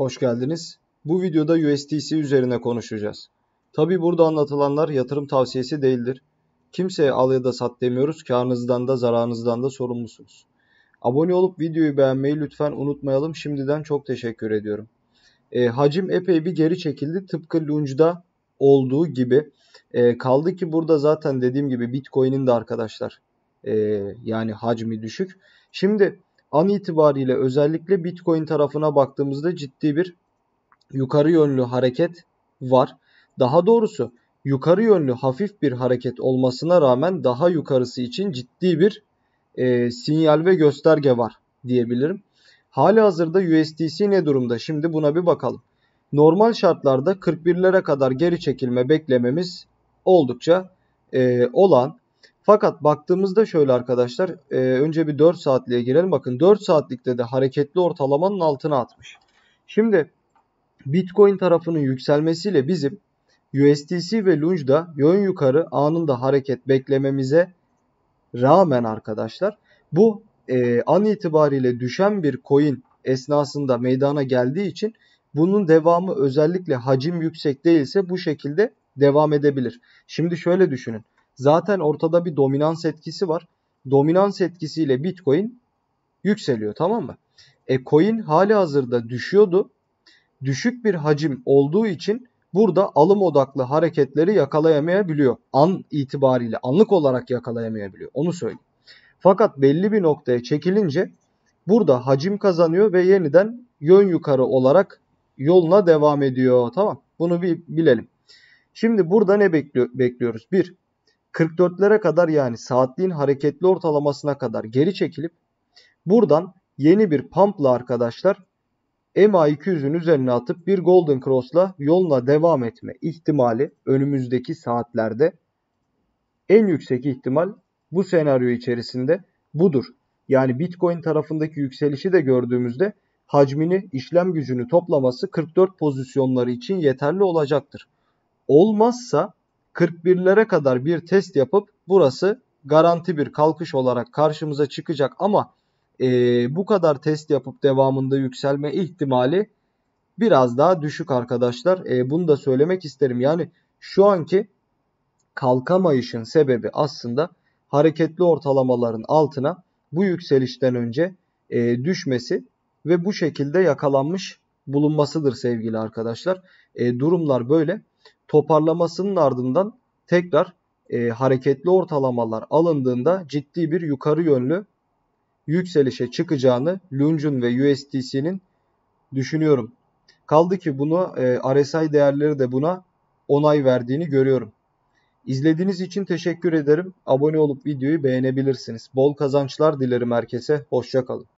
Hoş geldiniz. Bu videoda USDC üzerine konuşacağız. Tabi burada anlatılanlar yatırım tavsiyesi değildir. Kimseye al ya da sat demiyoruz. Karınızdan da zararınızdan da sorumlusunuz. Abone olup videoyu beğenmeyi lütfen unutmayalım. Şimdiden çok teşekkür ediyorum. E, hacim epey bir geri çekildi. Tıpkı Lunge'da olduğu gibi. E, kaldı ki burada zaten dediğim gibi Bitcoin'in de arkadaşlar e, yani hacmi düşük. Şimdi an itibariyle özellikle Bitcoin tarafına baktığımızda ciddi bir yukarı yönlü hareket var. Daha doğrusu yukarı yönlü hafif bir hareket olmasına rağmen daha yukarısı için ciddi bir e, sinyal ve gösterge var diyebilirim. Hali hazırda USDC ne durumda? Şimdi buna bir bakalım. Normal şartlarda 41'lere kadar geri çekilme beklememiz oldukça e, olan fakat baktığımızda şöyle arkadaşlar e, önce bir 4 saatliğe girelim. Bakın 4 saatlikte de hareketli ortalamanın altına atmış. Şimdi Bitcoin tarafının yükselmesiyle bizim USDC ve Lunge'da yön yukarı anında hareket beklememize rağmen arkadaşlar bu e, an itibariyle düşen bir coin esnasında meydana geldiği için bunun devamı özellikle hacim yüksek değilse bu şekilde devam edebilir. Şimdi şöyle düşünün. Zaten ortada bir dominans etkisi var. Dominans etkisiyle Bitcoin yükseliyor tamam mı? E coin hali hazırda düşüyordu. Düşük bir hacim olduğu için burada alım odaklı hareketleri yakalayamayabiliyor. An itibariyle anlık olarak yakalayamayabiliyor. Onu söyleyeyim. Fakat belli bir noktaya çekilince burada hacim kazanıyor ve yeniden yön yukarı olarak yoluna devam ediyor. Tamam. Bunu bir bilelim. Şimdi burada ne bekliyoruz? Bir, 44'lere kadar yani saatliğin hareketli ortalamasına kadar geri çekilip buradan yeni bir pumpla arkadaşlar MA200'ün üzerine atıp bir Golden Cross'la yoluna devam etme ihtimali önümüzdeki saatlerde en yüksek ihtimal bu senaryo içerisinde budur. Yani Bitcoin tarafındaki yükselişi de gördüğümüzde hacmini, işlem gücünü toplaması 44 pozisyonları için yeterli olacaktır. Olmazsa 41'lere kadar bir test yapıp burası garanti bir kalkış olarak karşımıza çıkacak ama e, bu kadar test yapıp devamında yükselme ihtimali biraz daha düşük arkadaşlar. E, bunu da söylemek isterim. Yani şu anki kalkamayışın sebebi aslında hareketli ortalamaların altına bu yükselişten önce e, düşmesi ve bu şekilde yakalanmış bulunmasıdır sevgili arkadaşlar. E, durumlar böyle toparlamasının ardından tekrar e, hareketli ortalamalar alındığında ciddi bir yukarı yönlü yükselişe çıkacağını Lunge'un ve USDC'nin düşünüyorum. Kaldı ki bunu e, RSI değerleri de buna onay verdiğini görüyorum. İzlediğiniz için teşekkür ederim. Abone olup videoyu beğenebilirsiniz. Bol kazançlar dilerim herkese. Hoşçakalın.